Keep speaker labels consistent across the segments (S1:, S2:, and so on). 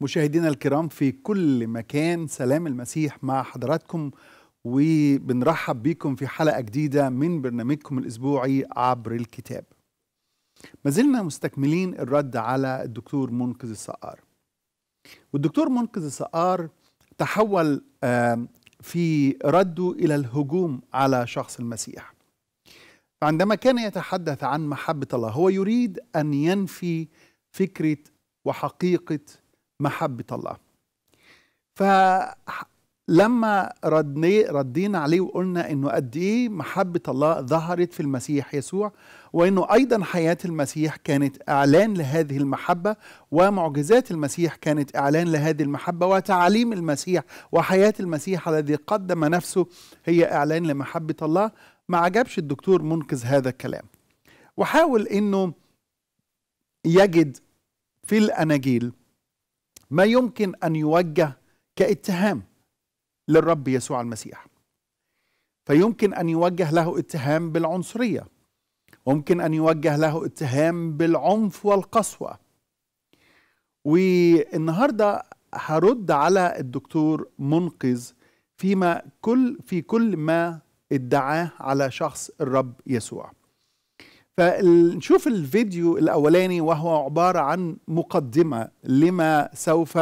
S1: مشاهدينا الكرام في كل مكان سلام المسيح مع حضراتكم وبنرحب بكم في حلقة جديدة من برنامجكم الأسبوعي عبر الكتاب ما زلنا مستكملين الرد على الدكتور منقذ السقار والدكتور منقذ السقار تحول في رده إلى الهجوم على شخص المسيح فعندما كان يتحدث عن محبة الله هو يريد أن ينفي فكرة وحقيقة محبة الله فلما ردني ردينا عليه وقلنا انه قد ايه محبة الله ظهرت في المسيح يسوع وانه ايضا حياة المسيح كانت اعلان لهذه المحبة ومعجزات المسيح كانت اعلان لهذه المحبة وتعاليم المسيح وحياة المسيح الذي قدم نفسه هي اعلان لمحبة الله ما عجبش الدكتور منقذ هذا الكلام وحاول انه يجد في الاناجيل ما يمكن أن يوجه كاتهام للرب يسوع المسيح فيمكن أن يوجه له اتهام بالعنصرية ممكن أن يوجه له اتهام بالعنف والقسوة والنهاردة هرد على الدكتور منقذ فيما كل في كل ما ادعاه على شخص الرب يسوع فنشوف الفيديو الأولاني وهو عبارة عن مقدمة لما سوف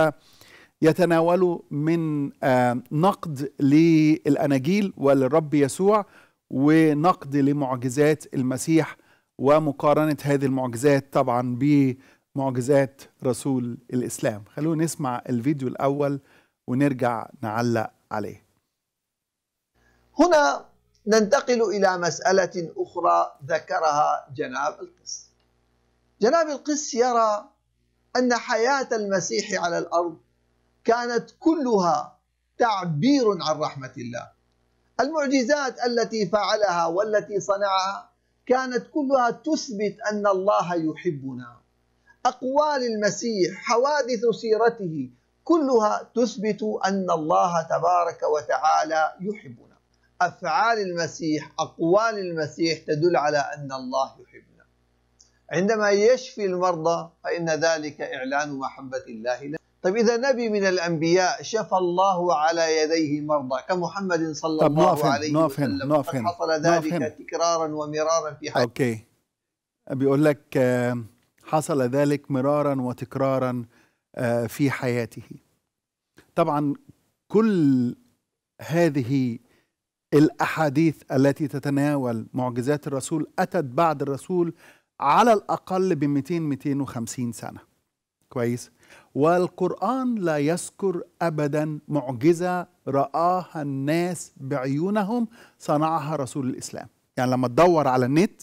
S1: يتناول من آه، نقد للأناجيل وللرب يسوع ونقد لمعجزات المسيح ومقارنة هذه المعجزات طبعا بمعجزات رسول الإسلام خلونا نسمع الفيديو الأول ونرجع نعلق عليه
S2: هنا ننتقل إلى مسألة أخرى ذكرها جناب القس جناب القس يرى أن حياة المسيح على الأرض كانت كلها تعبير عن رحمة الله المعجزات التي فعلها والتي صنعها كانت كلها تثبت أن الله يحبنا أقوال المسيح حوادث سيرته كلها تثبت أن الله تبارك وتعالى يحبنا أفعال المسيح أقوال المسيح تدل على أن الله يحبنا عندما يشفي المرضى فإن ذلك إعلان محبة الله لنا طيب إذا نبي من الأنبياء شفى الله على يديه مرضى كمحمد صلى الله نوفن عليه نوفن
S1: وسلم نوفن حصل ذلك نوفن
S2: تكرارا ومرارا في
S1: حياته أوكي بيقول لك آه، حصل ذلك مرارا وتكرارا آه، في حياته طبعا كل هذه الأحاديث التي تتناول معجزات الرسول أتت بعد الرسول على الأقل ب 200 250 سنة كويس والقرآن لا يذكر أبدا معجزة رآها الناس بعيونهم صنعها رسول الإسلام يعني لما تدور على النت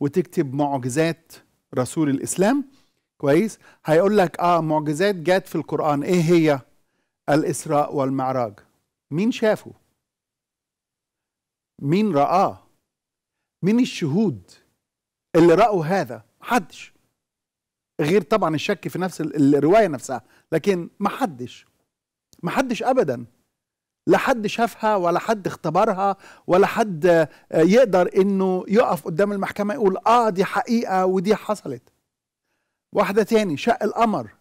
S1: وتكتب معجزات رسول الإسلام كويس هيقول لك آه معجزات جت في القرآن إيه هي الإسراء والمعراج مين شافه مين رآه مين الشهود اللي رأوا هذا محدش غير طبعا الشك في نفس الرواية نفسها لكن محدش محدش أبدا لا حد شافها ولا حد اختبرها ولا حد آه، يقدر انه يقف قدام المحكمة يقول اه دي حقيقة ودي حصلت واحدة تاني شق القمر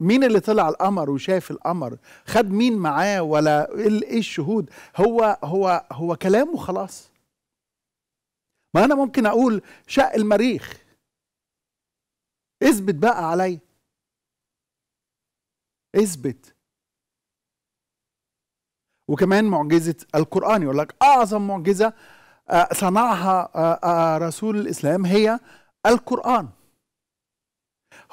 S1: مين اللي طلع القمر وشاف القمر خد مين معاه ولا إيه, ايه الشهود هو هو هو كلامه خلاص ما انا ممكن اقول شق المريخ اثبت بقى عليا اثبت وكمان معجزة القرآن يقول لك أعظم معجزة آه، صنعها آه، آه، رسول الإسلام هي القرآن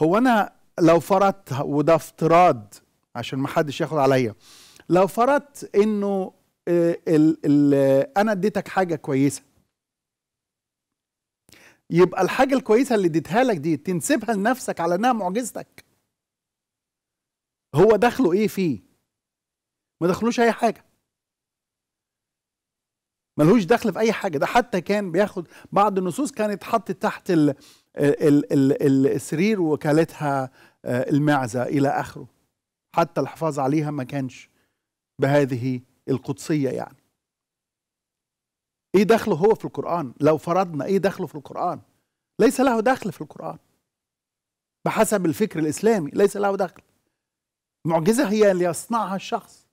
S1: هو أنا لو فرضت وده افتراض عشان ما حدش ياخد عليا لو فرضت انه الـ آه، الـ انا اديتك حاجه كويسه يبقى الحاجه الكويسه اللي اديتها لك دي تنسبها لنفسك على انها معجزتك هو دخله ايه فيه ما دخلوش اي حاجه ملهوش دخل في اي حاجه ده حتى كان بياخد بعض النصوص كانت حطت تحت ال السرير وكالتها آه، المعزة إلى آخره حتى الحفاظ عليها ما كانش بهذه القدسية يعني ايه دخله هو في القرآن لو فرضنا ايه دخله في القرآن ليس له دخل في القرآن بحسب الفكر الإسلامي ليس له دخل معجزة هي اللي يصنعها الشخص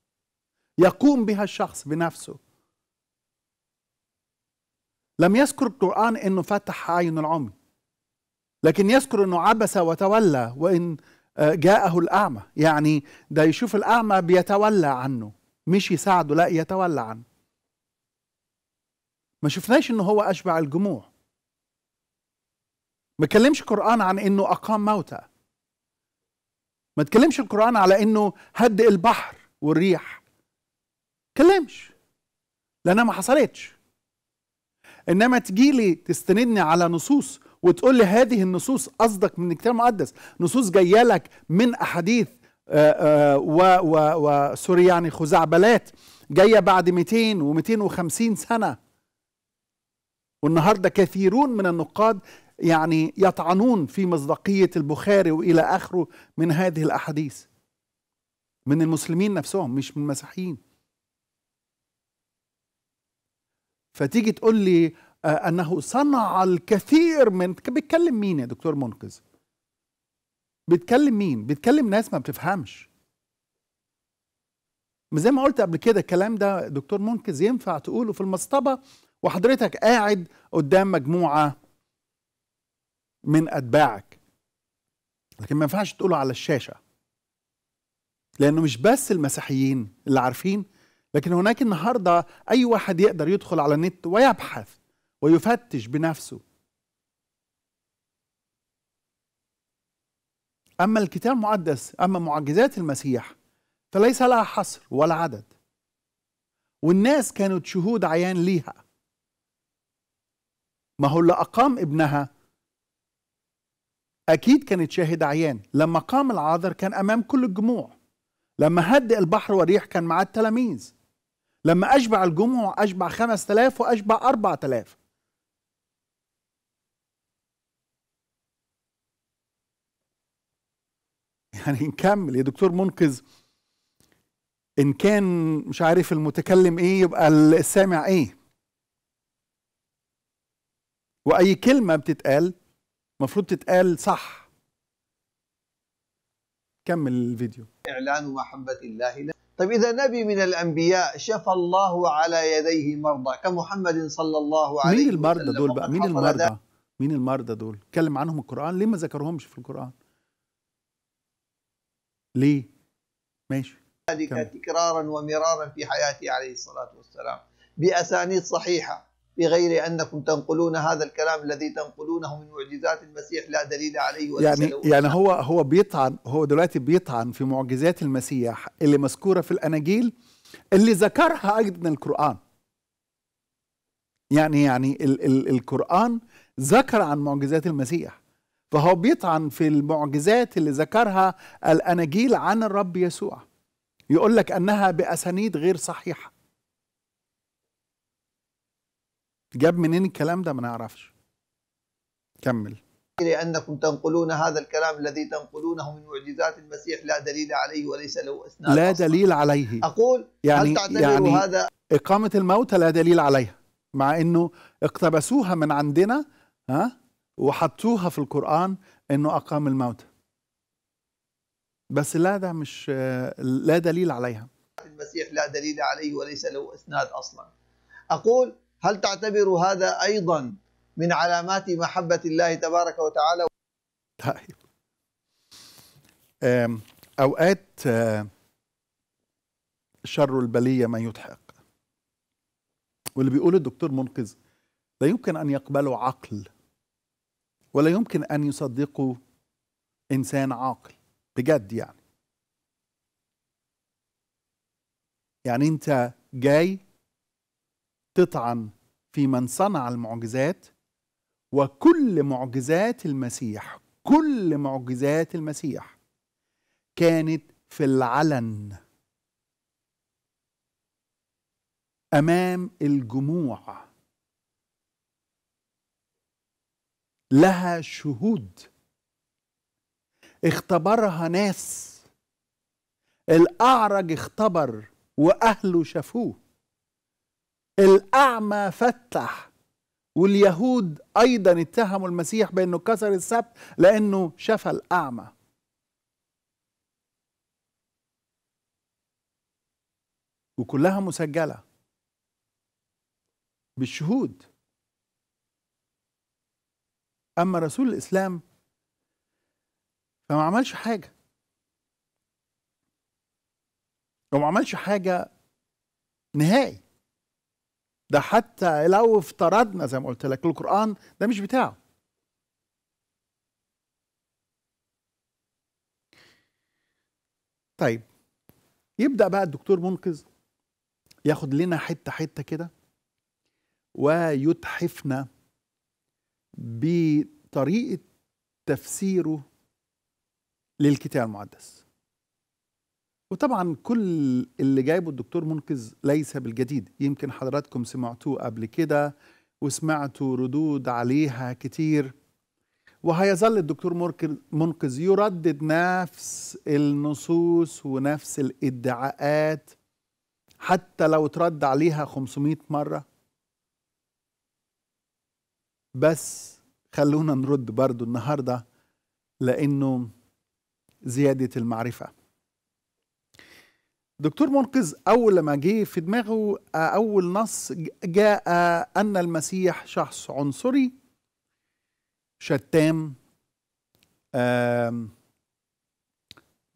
S1: يقوم بها الشخص بنفسه لم يذكر القرآن أنه فتح عين العمي لكن يذكر انه عبس وتولى وان آه، جاءه الاعمى يعني ده يشوف الاعمى بيتولى عنه مش يساعده لا يتولى عنه ما شفناش انه هو اشبع الجموع ما تكلمش القرآن عن انه اقام موتى ما تكلمش القرآن على انه هدئ البحر والريح تكلمش لانها ما حصلتش انما تجيلي تستندني على نصوص وتقول لي هذه النصوص قصدك من الكتاب المقدس نصوص جايه لك من احاديث آه، آه، وسوري يعني خزعبلات جايه بعد 200 و250 سنه والنهارده كثيرون من النقاد يعني يطعنون في مصداقيه البخاري والى اخره من هذه الاحاديث من المسلمين نفسهم مش من المسيحيين فتيجي تقول لي آه، أنه صنع الكثير من بيتكلم مين يا دكتور منقذ بيتكلم مين بيتكلم ناس ما بتفهمش زي ما قلت قبل كده الكلام ده دكتور منقذ ينفع تقوله في المصطبة وحضرتك قاعد قدام مجموعة من أتباعك لكن ما ينفعش تقوله على الشاشة لأنه مش بس المسيحيين اللي عارفين لكن هناك النهاردة أي واحد يقدر يدخل على النت ويبحث ويفتش بنفسه أما الكتاب المقدس أما معجزات المسيح فليس لها حصر ولا عدد والناس كانت شهود عيان ليها ما هو اللي أقام ابنها أكيد كانت شاهد عيان لما قام العاذر كان أمام كل الجموع لما هدئ البحر والريح كان معاه التلاميذ لما أشبع الجموع أشبع خمس تلاف وأشبع أربع تلاف يعني نكمل يا دكتور منقذ ان كان مش عارف المتكلم ايه يبقى السامع ايه واي كلمه بتتقال المفروض تتقال صح كمل الفيديو
S2: اعلان محبه الله لنا طيب اذا نبي من الانبياء شفى الله على يديه مرضى كمحمد صلى الله عليه وسلم مين المرضى دول بقى مين المرضى
S1: مين المرضى دول اتكلم عنهم القران ليه ما ذكرهمش في القران ليه؟
S2: ماشي ذلك تكرارا ومرارا في حياته عليه الصلاة والسلام بأسانيد صحيحة بغير أنكم تنقلون هذا الكلام الذي تنقلونه من معجزات المسيح لا دليل عليه ولا يعني يعني
S1: هو هو بيطعن هو دلوقتي بيطعن في معجزات المسيح اللي مذكورة في الأناجيل اللي ذكرها أيضا القرآن يعني يعني ال ال القرآن ذكر عن معجزات المسيح فهو بيطعن في المعجزات اللي ذكرها الأناجيل عن الرب يسوع يقول لك أنها بأسانيد غير صحيحة جاب منين الكلام ده ما نعرفش كمل
S2: لأنكم تنقلون هذا الكلام الذي تنقلونه من معجزات المسيح لا دليل عليه وليس له أسناد لا
S1: أصلاً. دليل عليه أقول يعني هل تعتبر يعني هذا إقامة الموتى لا دليل عليها مع أنه اقتبسوها من عندنا ها وحطوها في القرآن أنه أقام الموت بس لا ده
S2: مش لا دليل عليها المسيح لا دليل عليه وليس له إسناد أصلا أقول هل تعتبر هذا أيضا من علامات محبة الله تبارك وتعالى
S1: طيب أوقات شر البلية ما يضحك واللي بيقول الدكتور منقذ لا يمكن أن يقبله عقل ولا يمكن أن يصدقوا إنسان عاقل بجد يعني يعني أنت جاي تطعن في من صنع المعجزات وكل معجزات المسيح كل معجزات المسيح كانت في العلن امام الجموع لها شهود اختبرها ناس الأعرج اختبر وأهله شافوه الأعمى فتح واليهود أيضا اتهموا المسيح بأنه كسر السبت لأنه شفى الأعمى وكلها مسجلة بالشهود أما رسول الإسلام فما عملش حاجة وما عملش حاجة نهائي ده حتى لو افترضنا زي ما قلت لك القرآن ده مش بتاعه طيب يبدأ بقى الدكتور منقذ ياخد لنا حتة حتة كده ويتحفنا بطريقه تفسيره للكتاب المقدس وطبعا كل اللي جايبه الدكتور منقذ ليس بالجديد يمكن حضراتكم سمعتوه قبل كده وسمعتوا ردود عليها كتير وهيظل الدكتور منقذ يردد نفس النصوص ونفس الادعاءات حتى لو ترد عليها 500 مرة بس خلونا نرد برضو النهاردة لأنه زيادة المعرفة دكتور منقذ أول لما جه في دماغه أول نص جاء أن المسيح شخص عنصري شتام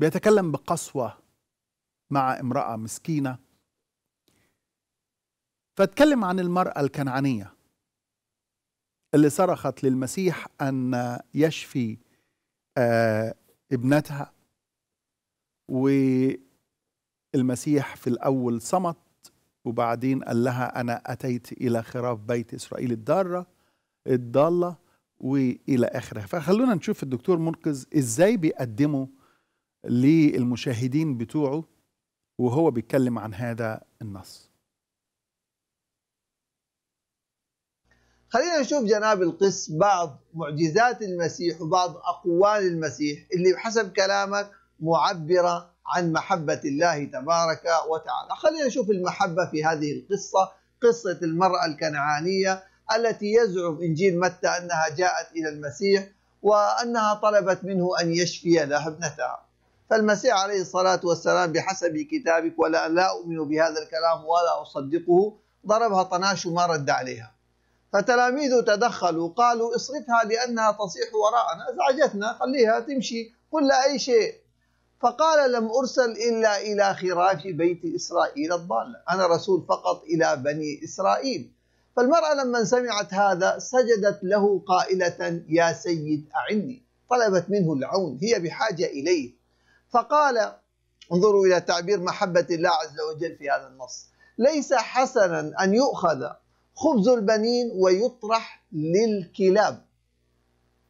S1: بيتكلم بقسوة مع امرأة مسكينة فاتكلم عن المرأة الكنعانية اللي صرخت للمسيح أن يشفي آه، ابنتها والمسيح في الأول صمت وبعدين قال لها أنا أتيت إلى خراف بيت إسرائيل الضارة الضالة وإلى آخره فخلونا نشوف الدكتور منقذ إزاي بيقدمه للمشاهدين بتوعه وهو بيتكلم عن هذا النص
S2: خلينا نشوف جناب القس بعض معجزات المسيح وبعض أقوال المسيح اللي بحسب كلامك معبرة عن محبة الله تبارك وتعالى خلينا نشوف المحبة في هذه القصة قصة المرأة الكنعانية التي يزعم إنجيل متى أنها جاءت إلى المسيح وأنها طلبت منه أن يشفي لها ابنتها فالمسيح عليه الصلاة والسلام بحسب كتابك ولا لا أؤمن بهذا الكلام ولا أصدقه ضربها طناش وما رد عليها فتلاميذه تدخلوا قالوا اصرفها لأنها تصيح وراءنا أزعجتنا خليها تمشي قل أي شيء فقال لم أرسل إلا إلى خراف بيت إسرائيل الضالة أنا رسول فقط إلى بني إسرائيل فالمرأة لما سمعت هذا سجدت له قائلة يا سيد أعني طلبت منه العون هي بحاجة إليه فقال انظروا إلى تعبير محبة الله عز وجل في هذا النص ليس حسنا أن يؤخذ خبز البنين ويطرح للكلاب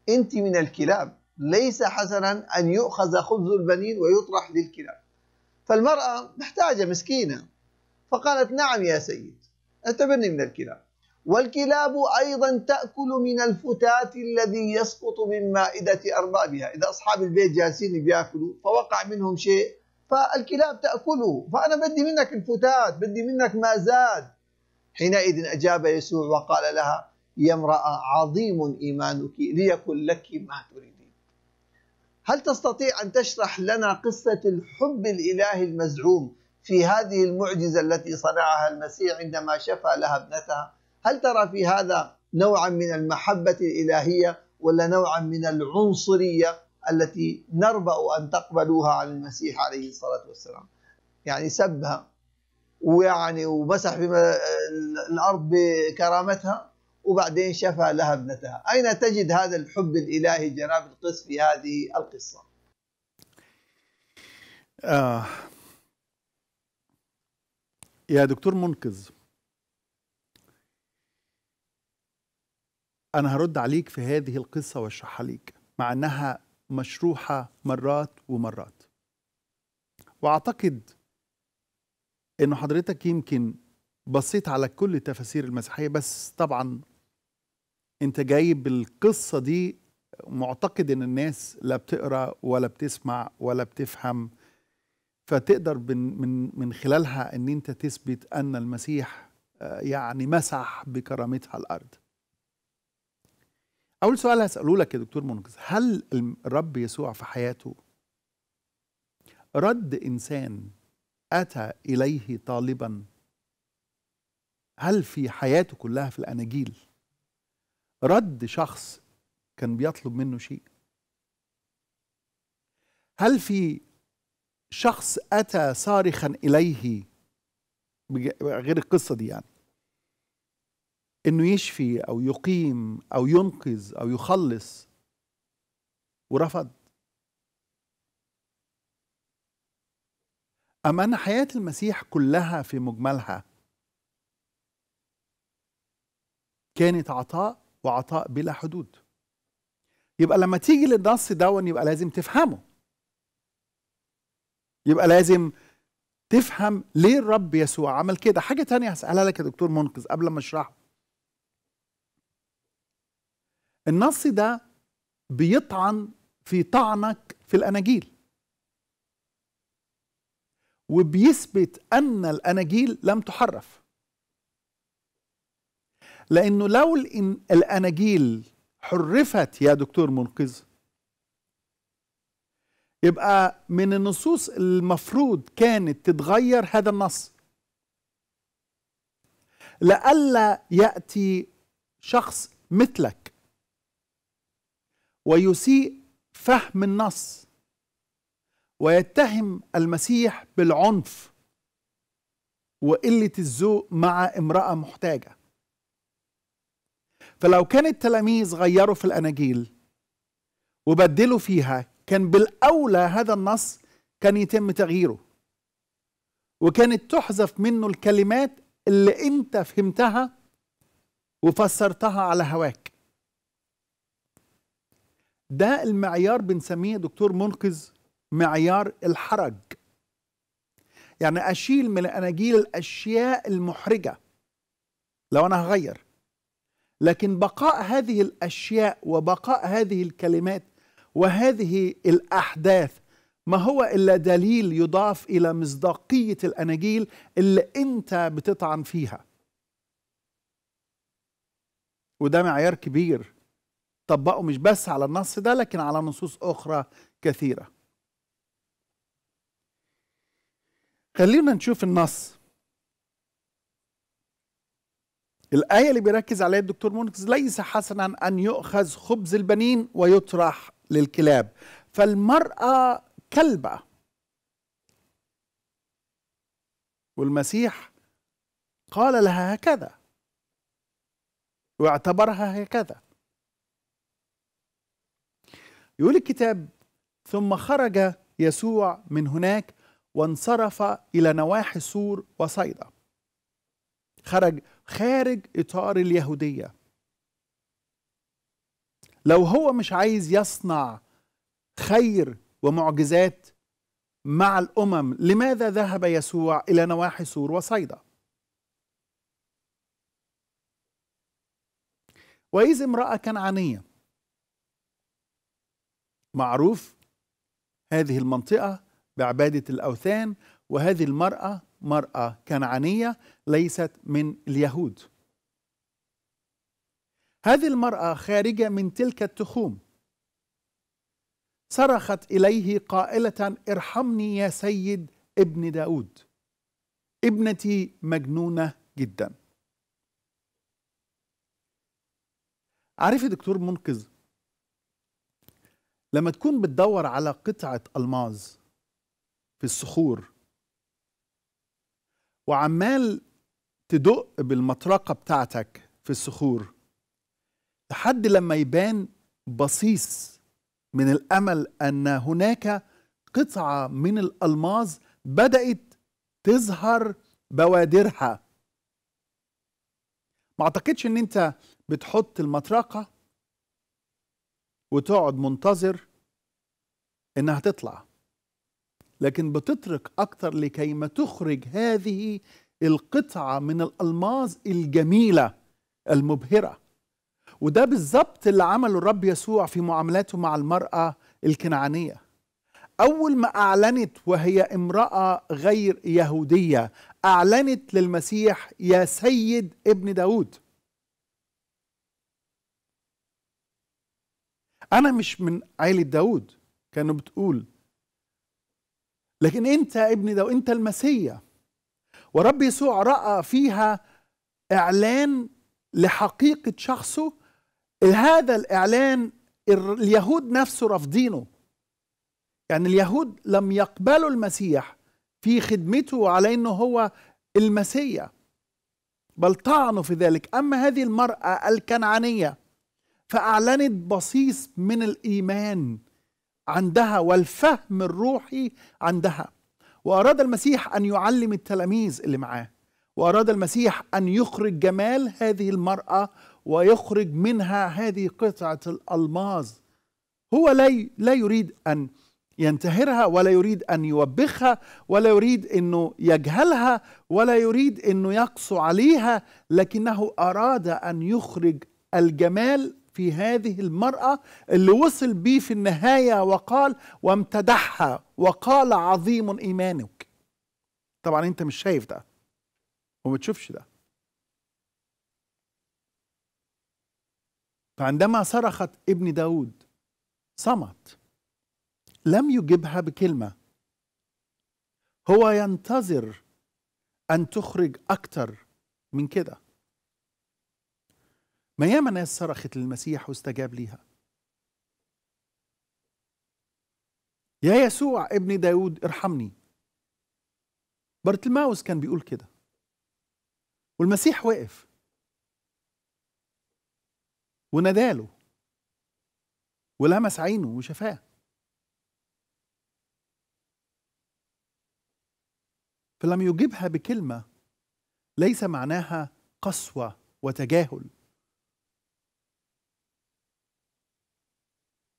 S2: أنت من الكلاب ليس حسنا أن يؤخذ خبز البنين ويطرح للكلاب فالمرأة محتاجة مسكينة فقالت نعم يا سيد اعتبرني من الكلاب والكلاب أيضا تأكل من الفتات الذي يسقط من مائدة أربابها إذا أصحاب البيت جالسين بيأكلوا فوقع منهم شيء فالكلاب تأكله فأنا بدي منك الفتات بدي منك ما زاد حينئذ أجاب يسوع وقال لها يا امرأة عظيم إيمانك ليكن لك ما تريدين هل تستطيع أن تشرح لنا قصة الحب الإلهي المزعوم في هذه المعجزة التي صنعها المسيح عندما شفى لها ابنتها هل ترى في هذا نوعا من المحبة الإلهية ولا نوعا من العنصرية التي نربأ أن تقبلوها على المسيح عليه الصلاة والسلام يعني سبها ويعني ومسح بما الارض بكرامتها وبعدين شفى لها ابنتها، اين تجد هذا الحب الالهي جناب القس في هذه القصه؟
S1: آه يا دكتور منقذ أنا هرد عليك في هذه القصة وأشرحها ليك مع أنها مشروحة مرات ومرات وأعتقد انه حضرتك يمكن بصيت على كل تفاسير المسيحيه بس طبعا انت جايب القصه دي معتقد ان الناس لا بتقرا ولا بتسمع ولا بتفهم فتقدر من من خلالها ان انت تثبت ان المسيح آه، يعني مسح بكرامتها الارض اول سؤال هساله لك يا دكتور منقذ هل الرب يسوع في حياته رد انسان أتى إليه طالبا هل في حياته كلها في الأناجيل رد شخص كان بيطلب منه شيء هل في شخص أتى صارخا إليه غير القصة دي يعني إنه يشفي أو يقيم أو ينقذ أو يخلص ورفض أم أن حياة المسيح كلها في مجملها كانت عطاء وعطاء بلا حدود يبقى لما تيجي للنص دون يبقى لازم تفهمه يبقى لازم تفهم ليه الرب يسوع عمل كده حاجة تانية هسألها لك يا دكتور منقذ قبل ما اشرحه النص ده بيطعن في طعنك في الأناجيل وبيثبت أن الأناجيل لم تحرف لأنه لو الأناجيل حرفت يا دكتور منقذ يبقى من النصوص المفروض كانت تتغير هذا النص لئلا يأتي شخص مثلك ويسيء فهم النص ويتهم المسيح بالعنف وقلة الذوق مع امرأة محتاجة فلو كان التلاميذ غيروا في الأناجيل وبدلوا فيها كان بالأولى هذا النص كان يتم تغييره وكانت تحذف منه الكلمات اللي انت فهمتها وفسرتها على هواك ده المعيار بنسميه دكتور منقذ معيار الحرج يعني أشيل من الأناجيل الأشياء المحرجة لو أنا هغير لكن بقاء هذه الأشياء وبقاء هذه الكلمات وهذه الأحداث ما هو إلا دليل يضاف إلى مصداقية الأناجيل اللي أنت بتطعن فيها وده معيار كبير طبقه مش بس على النص ده لكن على نصوص أخرى كثيرة خلينا نشوف النص الآية اللي بيركز عليها الدكتور مونكس ليس حسنا أن يؤخذ خبز البنين ويطرح للكلاب فالمرأة كلبة والمسيح قال لها هكذا واعتبرها هكذا يقول الكتاب ثم خرج يسوع من هناك وانصرف إلى نواحي سور وصيدا خرج خارج إطار اليهودية لو هو مش عايز يصنع خير ومعجزات مع الأمم لماذا ذهب يسوع إلى نواحي سور وصيدا وإذ امرأة كنعانية معروف هذه المنطقة بعبادة الأوثان وهذه المرأة مرأة كنعانية ليست من اليهود هذه المرأة خارجة من تلك التخوم صرخت إليه قائلة ارحمني يا سيد ابن داود ابنتي مجنونة جدا عارف دكتور منقذ لما تكون بتدور على قطعة ألماظ في الصخور وعمال تدق بالمطرقة بتاعتك في الصخور لحد لما يبان بصيص من الأمل أن هناك قطعة من الألماس بدأت تظهر بوادرها ما اعتقدش ان انت بتحط المطرقة وتقعد منتظر انها تطلع لكن بتترك أكثر لكي ما تخرج هذه القطعة من الألماظ الجميلة المبهرة وده بالظبط اللي عمله الرب يسوع في معاملاته مع المرأة الكنعانية أول ما أعلنت وهي امرأة غير يهودية أعلنت للمسيح يا سيد ابن داود أنا مش من عائلة داود كانوا بتقول لكن انت ابني ده وانت المسيا ورب يسوع راى فيها اعلان لحقيقه شخصه هذا الاعلان اليهود نفسه رافضينه يعني اليهود لم يقبلوا المسيح في خدمته على انه هو المسيا بل طعنوا في ذلك اما هذه المراه الكنعانيه فاعلنت بصيص من الايمان عندها والفهم الروحي عندها وأراد المسيح أن يعلم التلاميذ اللي معاه وأراد المسيح أن يخرج جمال هذه المرأة ويخرج منها هذه قطعة الألماظ هو لا لا يريد أن ينتهرها ولا يريد أن يوبخها ولا يريد أنه يجهلها ولا يريد أنه يقسو عليها لكنه أراد أن يخرج الجمال في هذه المرأة اللي وصل بيه في النهاية وقال وامتدحها وقال عظيم إيمانك طبعا أنت مش شايف ده وما تشوفش ده فعندما صرخت ابن داود صمت لم يجبها بكلمة هو ينتظر أن تخرج أكتر من كده ما ياما ناس صرخت للمسيح واستجاب ليها يا يسوع ابن داود ارحمني بارتلماوس كان بيقول كده والمسيح وقف وناداله ولمس عينه وشفاه فلم يجبها بكلمه ليس معناها قسوه وتجاهل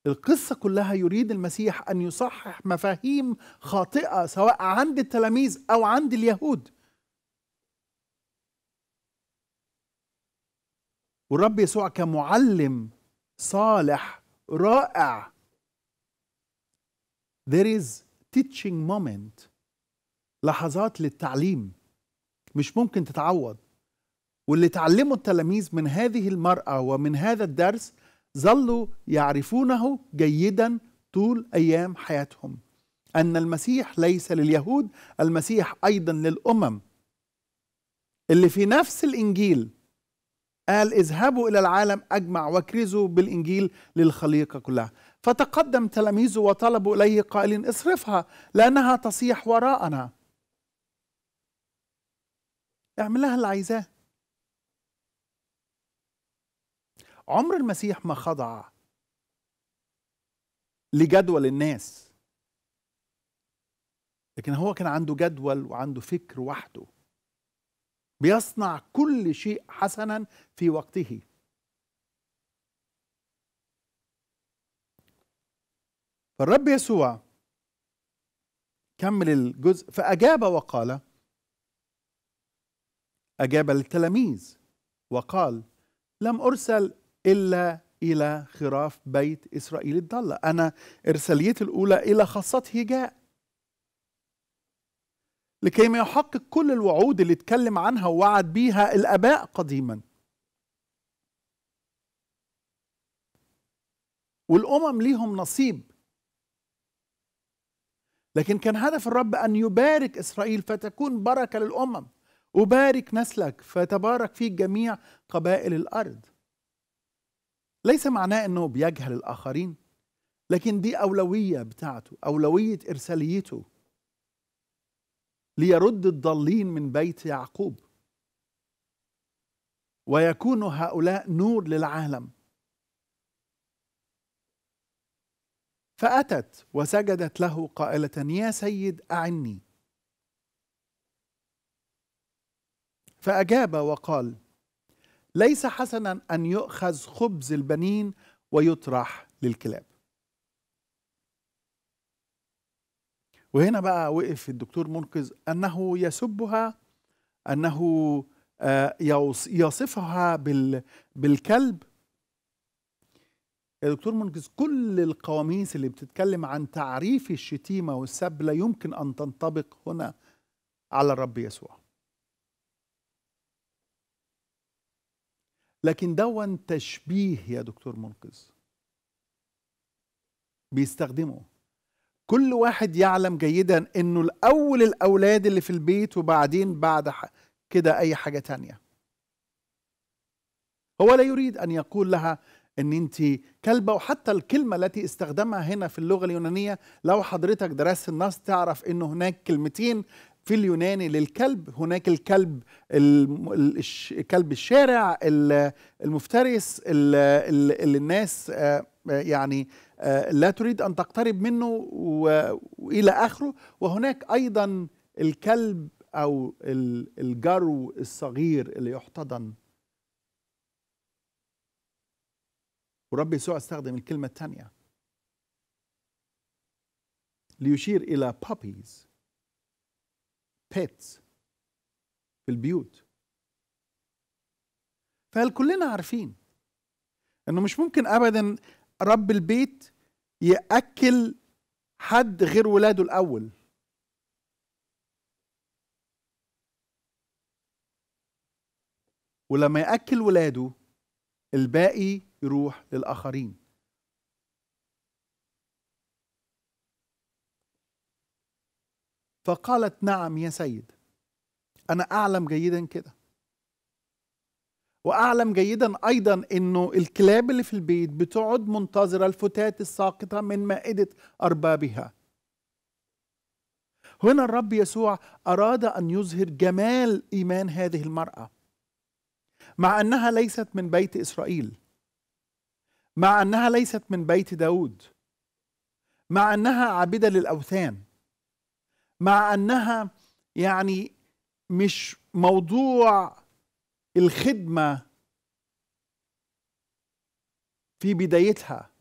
S1: القصة كلها يريد المسيح أن يصحح مفاهيم خاطئة سواء عند التلاميذ أو عند اليهود والرب يسوع كمعلم صالح رائع there is teaching moment لحظات للتعليم مش ممكن تتعوض واللي تعلمه التلاميذ من هذه المرأة ومن هذا الدرس ظلوا يعرفونه جيدا طول ايام حياتهم ان المسيح ليس لليهود المسيح ايضا للامم اللي في نفس الانجيل قال اذهبوا الى العالم اجمع واكرزوا بالانجيل للخليقه كلها فتقدم تلاميذه وطلبوا اليه قائلين اصرفها لانها تصيح وراءنا اعملها اللي عايزاه عمر المسيح ما خضع لجدول الناس لكن هو كان عنده جدول وعنده فكر وحده بيصنع كل شيء حسنا في وقته فالرب يسوع كمل الجزء فأجاب وقال أجاب للتلاميذ وقال لم أرسل إلا إلى خراف بيت إسرائيل الضالة أنا إرساليتي الأولى إلى خاصته جاء لكي ما يحقق كل الوعود اللي اتكلم عنها ووعد بيها الآباء قديما والأمم ليهم نصيب لكن كان هدف الرب أن يبارك إسرائيل فتكون بركة للأمم أبارك نسلك فتبارك فيه جميع قبائل الأرض ليس معناه أنه بيجهل الآخرين لكن دي أولوية بتاعته أولوية إرساليته ليرد الضالين من بيت يعقوب ويكون هؤلاء نور للعالم فأتت وسجدت له قائلة يا سيد أعني فأجاب وقال ليس حسنا أن يؤخذ خبز البنين ويطرح للكلاب وهنا بقى وقف الدكتور منقذ أنه يسبها أنه آه، يصفها بالكلب يا دكتور منقذ كل القواميس اللي بتتكلم عن تعريف الشتيمة والسب لا يمكن أن تنطبق هنا على الرب يسوع لكن دون تشبيه يا دكتور منقذ بيستخدمه كل واحد يعلم جيدا انه الاول الاولاد اللي في البيت وبعدين بعد كده اي حاجه تانية هو لا يريد ان يقول لها ان انت كلبه وحتى الكلمه التي استخدمها هنا في اللغه اليونانيه لو حضرتك درست النص تعرف انه هناك كلمتين في اليوناني للكلب هناك الكلب كلب الشارع المفترس اللي الناس آه، آه، يعني آه، لا تريد ان تقترب منه والى اخره وهناك ايضا الكلب او الجرو الصغير اللي يحتضن ورب يسوع استخدم الكلمه الثانيه ليشير الى بابيز بيتس في البيوت فهل كلنا عارفين انه مش ممكن ابدا رب البيت ياكل حد غير ولاده الاول ولما ياكل ولاده الباقي يروح للاخرين فقالت نعم يا سيد أنا أعلم جيدا كده وأعلم جيدا أيضا أنه الكلاب اللي في البيت بتقعد منتظرة الفتاة الساقطة من مائدة أربابها هنا الرب يسوع أراد أن يظهر جمال إيمان هذه المرأة مع أنها ليست من بيت إسرائيل مع أنها ليست من بيت داود مع أنها عابدة للأوثان مع انها يعني مش موضوع الخدمه في بدايتها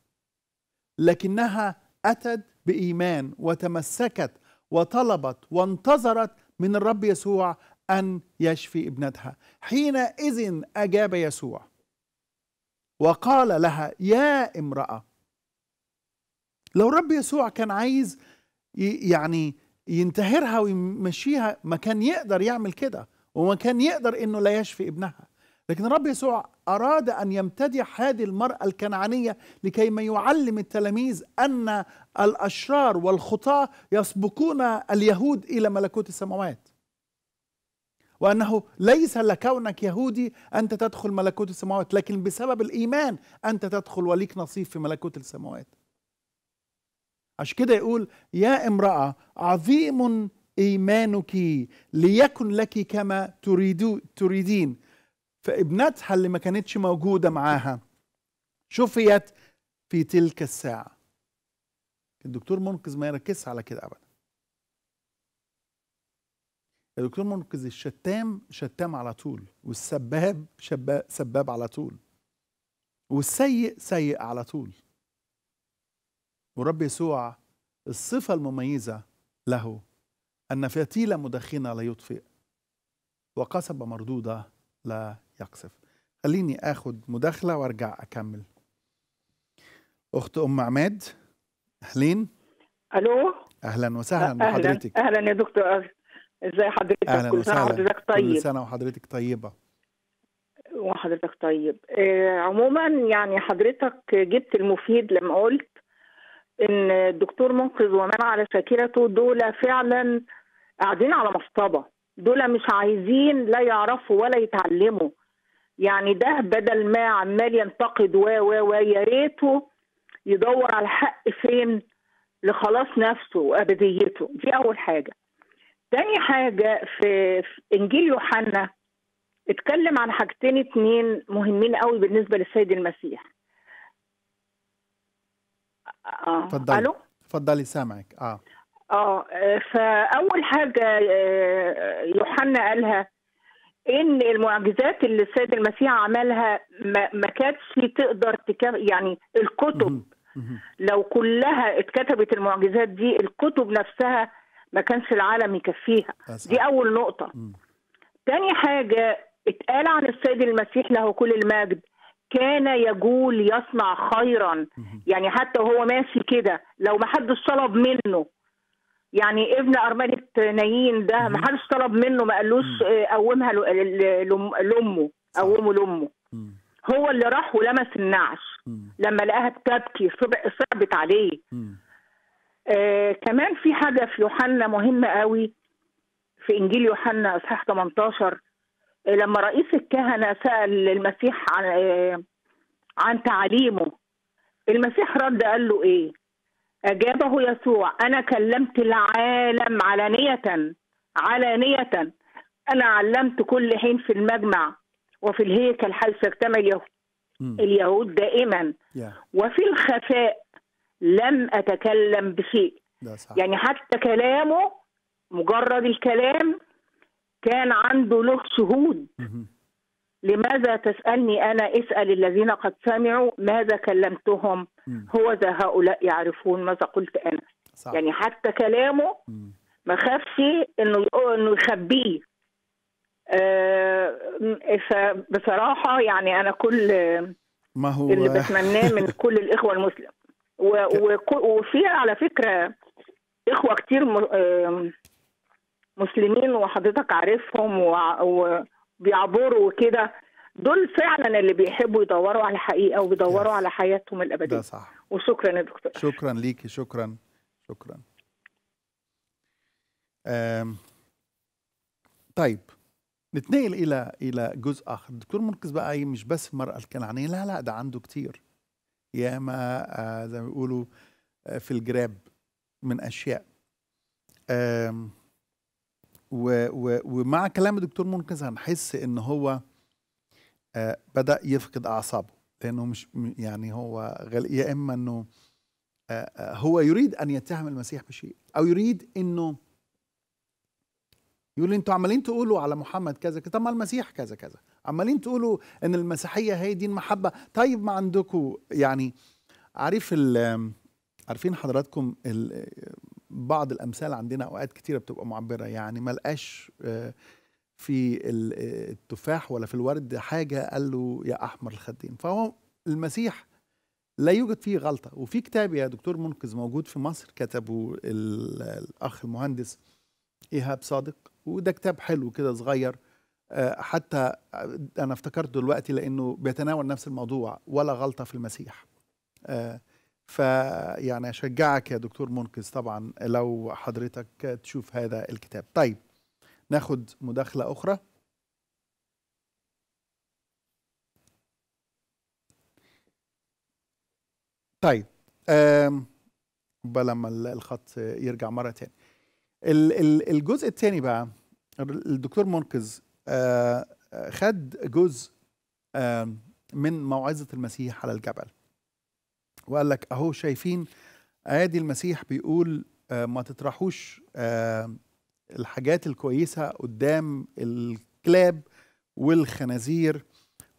S1: لكنها اتت بايمان وتمسكت وطلبت وانتظرت من الرب يسوع ان يشفي ابنتها حينئذ اجاب يسوع وقال لها يا امراه لو رب يسوع كان عايز يعني ينتهرها ويمشيها ما كان يقدر يعمل كده وما كان يقدر انه لا يشفي ابنها لكن الرب يسوع اراد ان يمتدح هذه المراه الكنعانيه لكي ما يعلم التلاميذ ان الاشرار والخطاه يسبقون اليهود الى ملكوت السماوات وانه ليس لكونك يهودي انت تدخل ملكوت السماوات لكن بسبب الايمان انت تدخل وليك نصيب في ملكوت السماوات عشان كده يقول يا امرأة عظيم إيمانك ليكن لك كما تريدو تريدين فابنتها اللي ما كانتش موجودة معاها شفيت في تلك الساعة الدكتور منقذ ما يركزش على كده أبدا الدكتور منقذ الشتام شتام على طول والسباب سباب على طول والسيء سيء على طول ورب يسوع الصفة المميزة له أن فتيلة مدخنة لا يطفئ وقصبة مردودة لا يقصف خليني أخذ مداخلة وأرجع أكمل أخت أم عماد أهلين ألو أهلا وسهلا أهلا. بحضرتك
S3: أهلا يا دكتور ازي حضرتك أهلا كل سنة وحضرتك طيب كل سنة
S1: وحضرتك طيبة
S3: وحضرتك طيب إيه، عموما يعني حضرتك جبت المفيد لما قلت ان الدكتور منقذ ومن على شاكلته دول فعلا قاعدين على مصطبه دول مش عايزين لا يعرفوا ولا يتعلموا يعني ده بدل ما عمال ينتقد و و و يا ريته يدور على الحق فين لخلاص نفسه وابديته دي اول حاجه تاني حاجه في انجيل يوحنا اتكلم عن حاجتين اتنين مهمين قوي بالنسبه للسيد المسيح آه.
S1: تفضلي تفضلي الو سامعك اه
S3: اه فاول حاجه آه، يوحنا قالها ان المعجزات اللي السيد المسيح عملها ما كانتش تقدر تكمل يعني الكتب لو كلها اتكتبت المعجزات دي الكتب نفسها ما كانش العالم يكفيها دي اول نقطه تاني حاجه اتقال عن السيد المسيح له كل المجد كان يقول يصنع خيرا يعني حتى وهو ماشي كده لو ما حدش طلب منه يعني ابن أرملة نايين ده ما حدش طلب منه ما قالوش آه، قومها لأمه قومه لأمه هو اللي راح ولمس النعش لما لقاها بتبكي صعبت عليه آه كمان في حاجة في يوحنا مهمة قوي في إنجيل يوحنا إصحاح 18 لما رئيس الكهنه سال المسيح عن عن تعليمه المسيح رد قال له ايه اجابه يسوع انا كلمت العالم علانيه علانيه انا علمت كل حين في المجمع وفي الهيكل حيث اجتمع اليهود دائما وفي الخفاء لم اتكلم بشيء يعني حتى كلامه مجرد الكلام كان عنده له شهود لماذا تسألني أنا اسأل الذين قد سمعوا ماذا كلمتهم هو ذا هؤلاء يعرفون ماذا قلت أنا صح. يعني حتى كلامه ما خافش انه انه يخبيه آه فبصراحه يعني انا كل
S1: ما هو اللي بتمناه
S3: من كل الاخوه المسلم وفي على فكره اخوه كتير مسلمين وحضرتك عارفهم وبيعبروا وكده دول فعلا اللي بيحبوا يدوروا على الحقيقه وبيدوروا على حياتهم الابديه ده صح وشكرا يا
S1: دكتور شكرا ليكي شكرا شكرا آم. طيب نتنقل الى الى جزء اخر دكتور منقذ بقى إيه، مش بس المراه الكنعانيه لا لا ده عنده كتير ياما آه زي ما بيقولوا آه في الجراب من اشياء آم. و و ومع كلام الدكتور منقذ هنحس ان هو آه بدا يفقد اعصابه لانه مش يعني هو غل... يا اما انه آه،, آه هو يريد ان يتهم المسيح بشيء او يريد انه يقول انتوا عمالين تقولوا على محمد كذا كذا طب ما المسيح كذا كذا عمالين تقولوا ان المسيحيه هي دين محبه طيب ما عندكم يعني عارف عارفين حضراتكم بعض الامثال عندنا اوقات كتيره بتبقى معبره يعني ما لقاش آه، في آه، التفاح ولا في الورد حاجه قال له يا احمر الخدين فهو المسيح لا يوجد فيه غلطه وفي كتاب يا دكتور منقذ موجود في مصر كتبه الاخ المهندس ايهاب صادق وده كتاب حلو كده صغير آه، حتى انا افتكرت دلوقتي لانه بيتناول نفس الموضوع ولا غلطه في المسيح فيعني اشجعك يا دكتور منقذ طبعا لو حضرتك تشوف هذا الكتاب طيب ناخد مداخله اخرى طيب بلا ما الخط يرجع مره تاني الجزء الثاني بقى الدكتور منقذ آه، آه، خد جزء من موعظه المسيح على الجبل وقال لك اهو شايفين ايادي المسيح بيقول آه، ما تطرحوش آه، الحاجات الكويسه قدام الكلاب والخنازير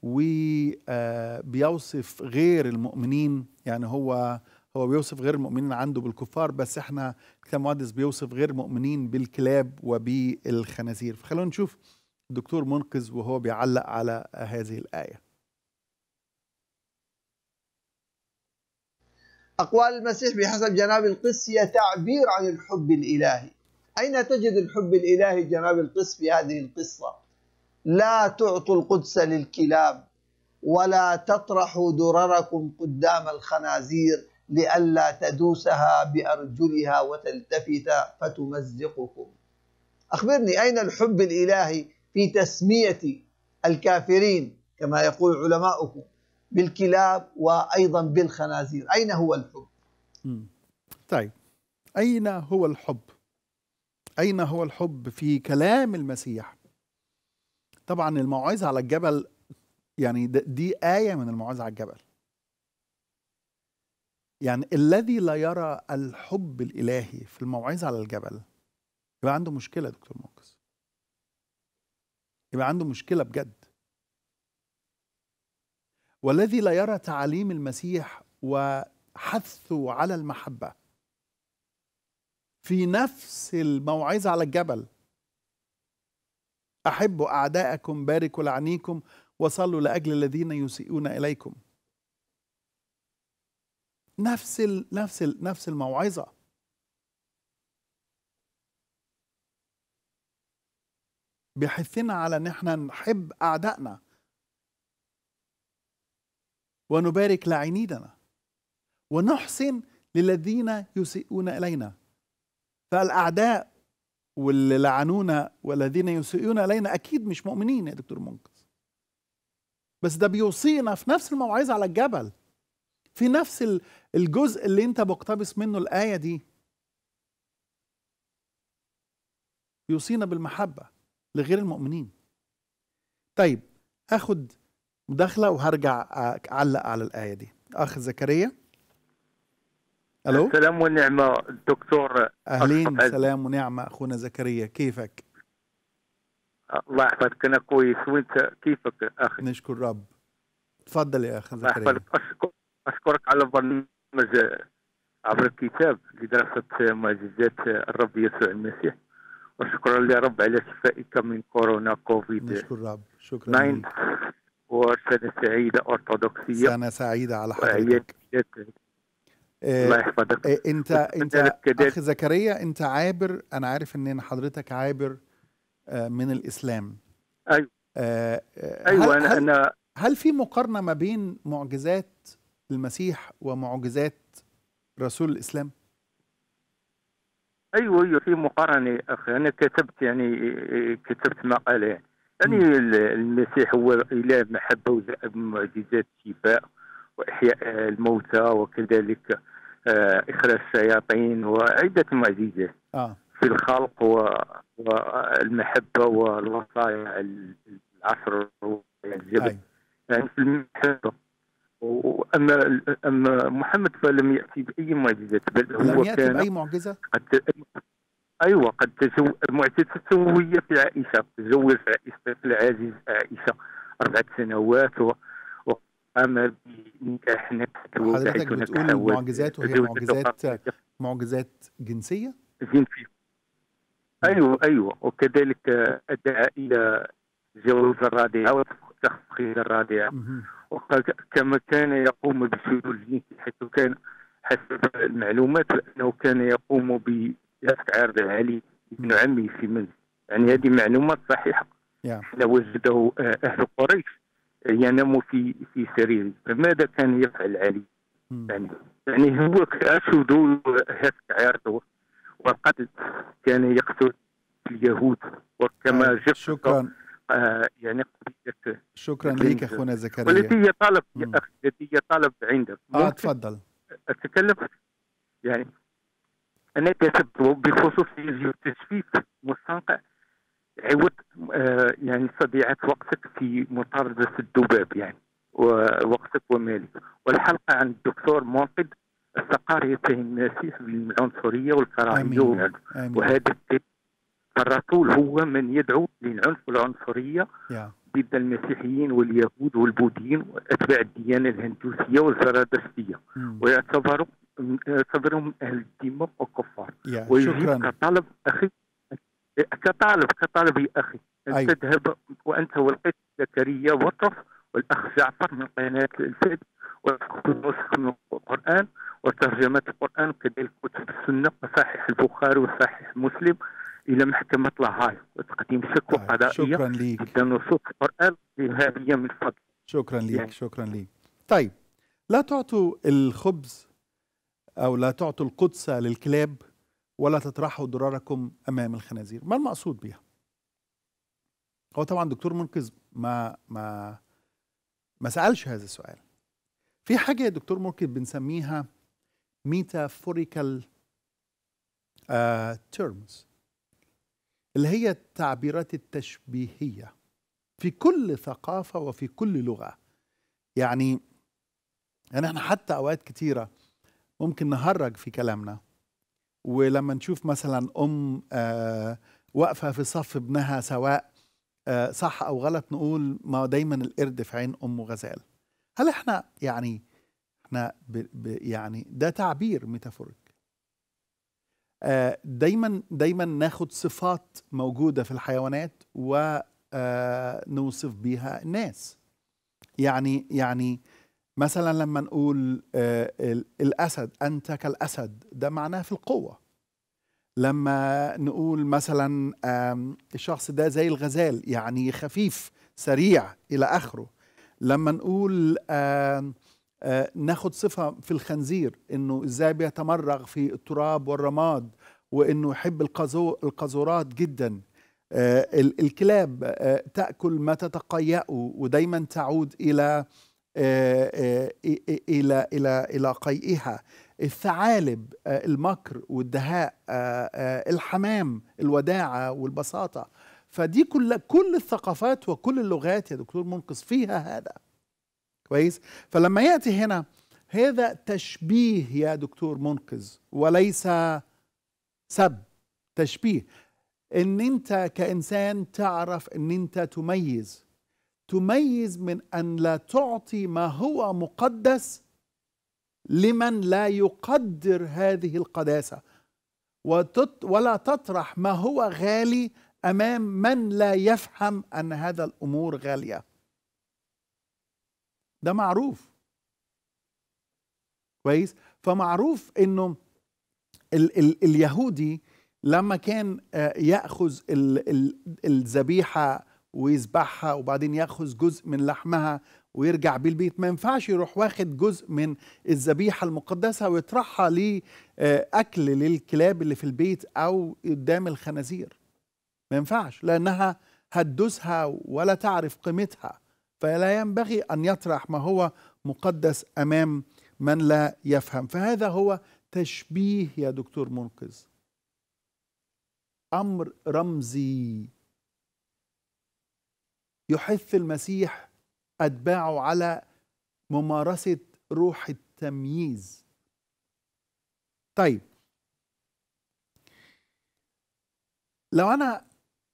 S1: وبيوصف آه، غير المؤمنين يعني هو هو بيوصف غير المؤمنين عنده بالكفار بس احنا الكتاب المقدس بيوصف غير المؤمنين بالكلاب وبالخنازير فخلونا نشوف الدكتور منقذ وهو بيعلق على هذه
S2: الايه أقوال المسيح بحسب جناب القس هي تعبير عن الحب الإلهي أين تجد الحب الإلهي جناب القس في هذه القصة لا تعطوا القدس للكلاب ولا تطرحوا درركم قدام الخنازير لئلا تدوسها بأرجلها وتلتفت فتمزقكم أخبرني أين الحب الإلهي في تسمية الكافرين كما يقول علماؤكم بالكلاب وايضا بالخنازير اين هو الحب طيب اين هو الحب اين هو
S1: الحب في كلام المسيح طبعا الموعظه على الجبل يعني دي ايه من الموعظه على الجبل يعني الذي لا يرى الحب الالهي في الموعظه على الجبل يبقى عنده مشكله دكتور موكس. يبقى عنده مشكله بجد والذي لا يرى تعاليم المسيح وحثه على المحبة في نفس الموعظة على الجبل أحبوا أعداءكم باركوا لعنيكم وصلوا لأجل الذين يسيئون إليكم نفس الـ نفس الـ نفس الموعظة بيحثنا على ان احنا نحب اعدائنا ونبارك لعنيدنا ونحسن للذين يسيئون إلينا فالأعداء واللي لعنونا والذين يسيئون إلينا أكيد مش مؤمنين يا دكتور منقذ بس ده بيوصينا في نفس الموعظة على الجبل في نفس الجزء اللي انت مقتبس منه الآية دي يوصينا بالمحبة لغير المؤمنين طيب أخد مداخله وهرجع اعلق على الايه دي اخ زكريا
S4: الو سلام ونعمة الدكتور اهلين سلام
S1: ونعمه اخونا زكريا كيفك
S4: الله يحفظك انا كويس وانت كيفك
S1: اخي نشكر رب تفضل يا اخ زكريا الله
S4: يحفظك أشكر اشكرك على برنامج آه، عبر الكتاب لدراسه آه، معجزات آه، الرب يسوع المسيح وشكرا لرب على شفائك من كورونا كوفيد نشكر
S1: رب شكرا
S4: وسنة سعيدة أرثوذكسية سنة سعيدة على حضرتك آه، الله يحفظك
S1: آه، انت انت اخ زكريا انت عابر انا عارف ان حضرتك عابر آه، من الاسلام ايوه ايوه هل انا هل, هل في مقارنه ما بين معجزات المسيح ومعجزات رسول الاسلام؟
S4: ايوه ايوه في مقارنه اخي انا كتبت يعني كتبت مقاله يعني يعني المسيح هو اله محبه وذهب معجزات شفاء واحياء الموتى وكذلك آه، اخراج الشياطين وعده معجزات آه. في الخلق والمحبه والوصايا العصر الجبل يعني في المحبه واما اما محمد فلم ياتي باي معجزه بل هو لم ياتي كان باي معجزه؟ ايوه قد تزو... معتز تزوج في عائشه تزوج في عائشه العزيز عائشه اربع سنوات و... وقام بنكاح حضرتك بتقول معجزات وهي معجزات
S1: معجزات جنسيه؟ جنسيه ايوه ايوه
S4: وكذلك ادعى الى جواز الرادعه وتخفيض الرادعه وكما كان يقوم بسلول حيث كان حسب المعلومات انه كان يقوم ب تحت عارضة علي ابن عمي في منزل يعني هذه معلومات صحيحه yeah. وجده آه، اهل قريش آه، ينام في في سريره فماذا كان يفعل علي؟ mm. يعني يعني هو اشهد هكا عرضه والقتل كان يقتل اليهود وكما آه، جبت شكرا آه يعني شكرا يعني لك اخونا زكريا والذي طلب يا اخي الذي طلب عندك اه تفضل اتكلم يعني أنا كتبت بخصوص التجفيف مستنقع عوض آه، يعني تضييعات وقتك في مطاردة الذباب يعني ووقتك ومالك والحلقة عن الدكتور منقذ استقار يتهم المسيح بالعنصرية والكراهية وهذا الرسول هو من يدعو للعنف والعنصرية yeah. ضد المسيحيين واليهود والبوذيين واتباع الديانه الهندوسيه والزرادشتيه ويعتبر صدرهم أهل الدماء والكفار yeah. كطالب أخي كطالب كطالب يا أخي أن أيوه. تذهب وأنت والقيت زكريا وطف والأخ جعفر من قناة الفئد وتأخذ نسخ من القرآن وترجمة القرآن كذلك كتب السنة وصحيح البخاري وصحيح مسلم الى محكمه
S1: لاهاي وتقديم شكوى آه. قضائيه شكرا ليك ضد نصوص القران الارهابيه من فضل شكرا ليك يعني. شكرا ليك طيب لا تعطوا الخبز أو لا تعطوا القدس للكلاب ولا تطرحوا ضراركم أمام الخنازير ما المقصود بيها هو طبعا دكتور منقذ ما ما ما سألش هذا السؤال في حاجة يا دكتور منقذ بنسميها ميتافوريكال آه، تيرمز اللي هي التعبيرات التشبيهية في كل ثقافة وفي كل لغة يعني يعني احنا حتى أوقات كتيرة ممكن نهرج في كلامنا ولما نشوف مثلا ام آه، واقفه في صف ابنها سواء آه، صح او غلط نقول ما دايما القرد في عين امه غزال هل احنا يعني احنا ب ب يعني ده تعبير ميتافوريك آه، دايما دايما ناخد صفات موجوده في الحيوانات ونوصف بيها الناس يعني يعني مثلا لما نقول آه، الأسد أنت كالأسد ده معناه في القوة لما نقول مثلا الشخص ده زي الغزال يعني خفيف سريع إلى آخره لما نقول آه، ناخد صفة في الخنزير إنه إزاي بيتمرغ في التراب والرماد وإنه يحب القذورات جدا آه، الكلاب تأكل ما تتقيأ ودايما تعود إلى آه، آه، الى الى الى قيئها الثعالب آه، المكر والدهاء الحمام الوداعه والبساطه فدي كل كل الثقافات وكل اللغات يا دكتور منقذ فيها هذا كويس فلما ياتي هنا هذا تشبيه يا دكتور منقذ وليس سب تشبيه ان انت كانسان تعرف ان انت تميز تميز من أن لا تعطي ما هو مقدس لمن لا يقدر هذه القداسة ولا تطرح ما هو غالي أمام من لا يفهم أن هذا الأمور غالية ده معروف كويس فمعروف أنه ال ال اليهودي لما كان آه، يأخذ ال ال الذبيحة ويذبحها وبعدين ياخذ جزء من لحمها ويرجع بيه البيت ما ينفعش يروح واخد جزء من الذبيحة المقدسة ويطرحها لأكل للكلاب اللي في البيت أو قدام الخنازير ما ينفعش لأنها هتدوسها ولا تعرف قيمتها فلا ينبغي أن يطرح ما هو مقدس أمام من لا يفهم فهذا هو تشبيه يا دكتور منقذ أمر رمزي يحث المسيح أتباعه على ممارسة روح التمييز طيب لو أنا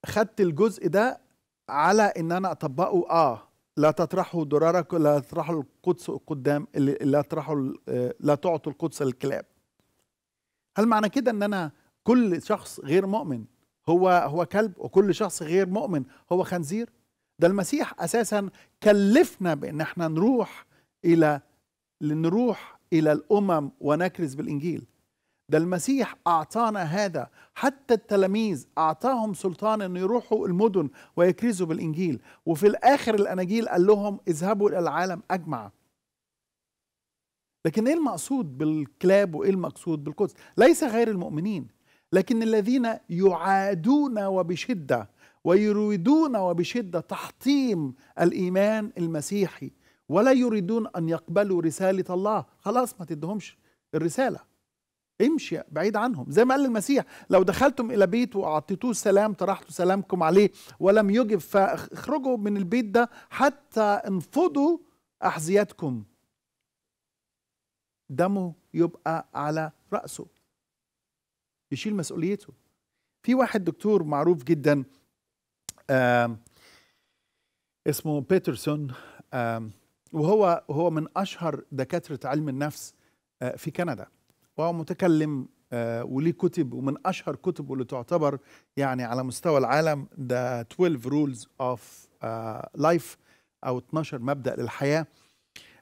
S1: خدت الجزء ده على إن أنا أطبقه آه لا تطرحوا درارك لا تطرحوا القدس قدام لا تطرحوا لا تعطوا القدس للكلاب هل معنى كده ان انا كل شخص غير مؤمن هو هو كلب وكل شخص غير مؤمن هو خنزير ده المسيح اساسا كلفنا بان احنا نروح الى لنروح الى الامم ونكرز بالانجيل ده المسيح اعطانا هذا حتى التلاميذ اعطاهم سلطان ان يروحوا المدن ويكرزوا بالانجيل وفي الاخر الاناجيل قال لهم اذهبوا الى العالم اجمع لكن ايه المقصود بالكلاب وايه المقصود بالقدس ليس غير المؤمنين لكن الذين يعادون وبشده ويريدون وبشده تحطيم الايمان المسيحي ولا يريدون ان يقبلوا رساله الله خلاص ما تدهمش الرساله امشي بعيد عنهم زي ما قال المسيح لو دخلتم الى بيت واعطيتوه سلام طرحتوا سلامكم عليه ولم يجب فاخرجوا من البيت ده حتى انفضوا احذيتكم دمه يبقى على راسه يشيل مسؤوليته في واحد دكتور معروف جدا اسمه بيترسون وهو هو من اشهر دكاتره علم النفس آه، في كندا وهو متكلم آه، وليه كتب ومن اشهر كتبه اللي تعتبر يعني على مستوى العالم ذا 12 رولز اوف لايف او 12 مبدا للحياه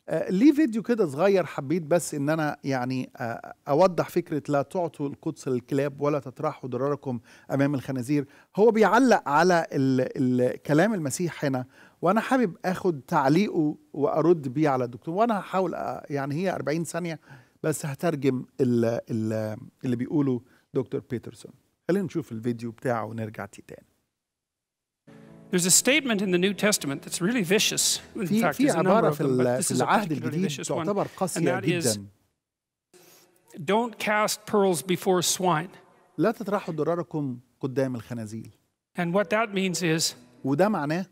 S1: آه، ليه فيديو كده صغير حبيت بس ان انا يعني آه، اوضح فكره لا تعطوا القدس للكلاب ولا تطرحوا ضرركم امام الخنازير هو بيعلق على الكلام المسيح هنا وانا حابب اخد تعليقه وارد بيه على الدكتور وانا هحاول آه، يعني هي 40 ثانيه بس هترجم اللي بيقوله دكتور بيترسون خلينا نشوف الفيديو بتاعه ونرجع تاني
S5: There's a statement in the New Testament that's really vicious. In في fact, في عبارة of them, في العهد الجديد تعتبر قاسية جدا. Don't cast pearls before swine. لا تطرحوا دراركم قدام الخنازيل. And what that means is وده معناه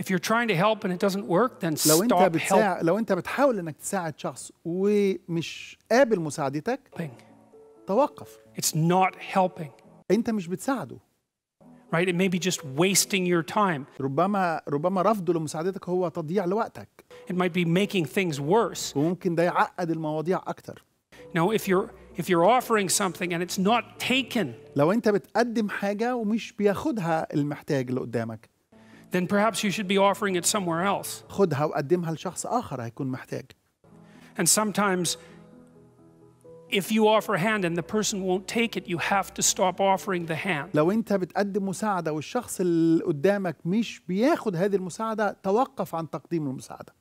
S5: If you're trying to help and it doesn't work, then لو انت بتساعد
S1: لو انت بتحاول انك تساعد شخص ومش قابل
S5: مساعدتك توقف. It's not helping. انت مش بتساعده right? It may be just wasting your time. ربما ربما رفضه لمساعدتك هو تضييع لوقتك. It might be making things worse. وممكن ده يعقد المواضيع أكتر. Now, if you're if you're offering something and it's not taken. لو أنت بتقدم حاجة ومش بياخدها المحتاج اللي قدامك. Then perhaps you should be offering it somewhere else. خدها وقدمها لشخص آخر هيكون محتاج. And sometimes if you offer a hand and the person won't take it you have to stop offering the hand
S1: لو انت بتقدم مساعده والشخص اللي قدامك مش بياخد هذه المساعده توقف عن
S5: تقديم المساعده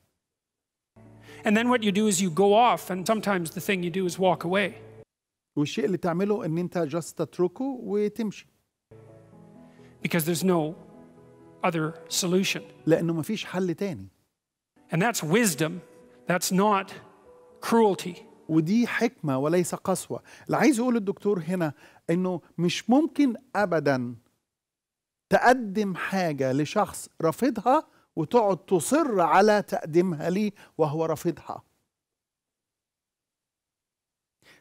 S5: and then what you do is you go off and sometimes the thing you do is walk away
S1: والشيء اللي تعمله ان انت just تتركه وتمشي
S5: because there's no other solution لانه مفيش حل تاني and that's wisdom that's not cruelty ودي حكمة
S1: وليس قسوة اللي عايز يقول الدكتور هنا انه مش ممكن ابدا تقدم حاجة لشخص رافضها وتقعد تصر على تقديمها ليه وهو رافضها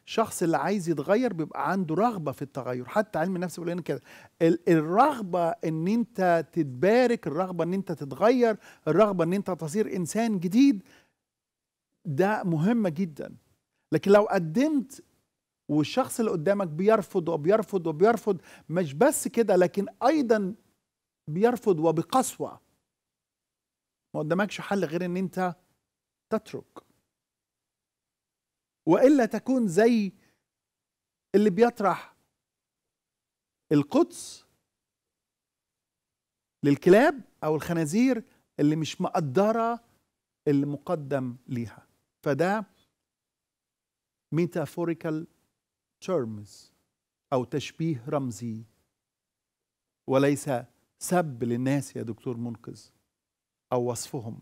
S1: الشخص اللي عايز يتغير بيبقى عنده رغبه في التغير حتى علم النفس بيقول لنا كده الرغبه ان انت تتبارك الرغبه ان انت تتغير الرغبه ان انت تصير انسان جديد ده مهمه جدا لكن لو قدمت والشخص اللي قدامك بيرفض وبيرفض وبيرفض مش بس كده لكن ايضا بيرفض وبقسوه ما قدامكش حل غير ان انت تترك والا تكون زي اللي بيطرح القدس للكلاب او الخنازير اللي مش مقدره اللي مقدم ليها فده metaphorical terms أو تشبيه رمزي وليس سب للناس يا دكتور منقذ أو وصفهم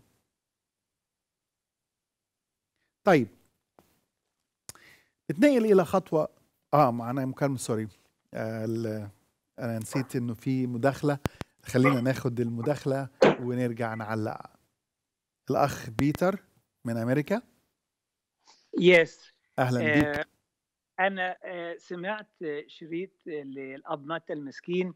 S1: طيب نتنقل إلى خطوة آه معانا مكالمة سوري آه، أنا نسيت إنه في مداخلة خلينا ناخد المداخلة ونرجع نعلق الأخ بيتر من أمريكا
S6: يس اهلا بك آه، انا آه، سمعت شريط للابنات المسكين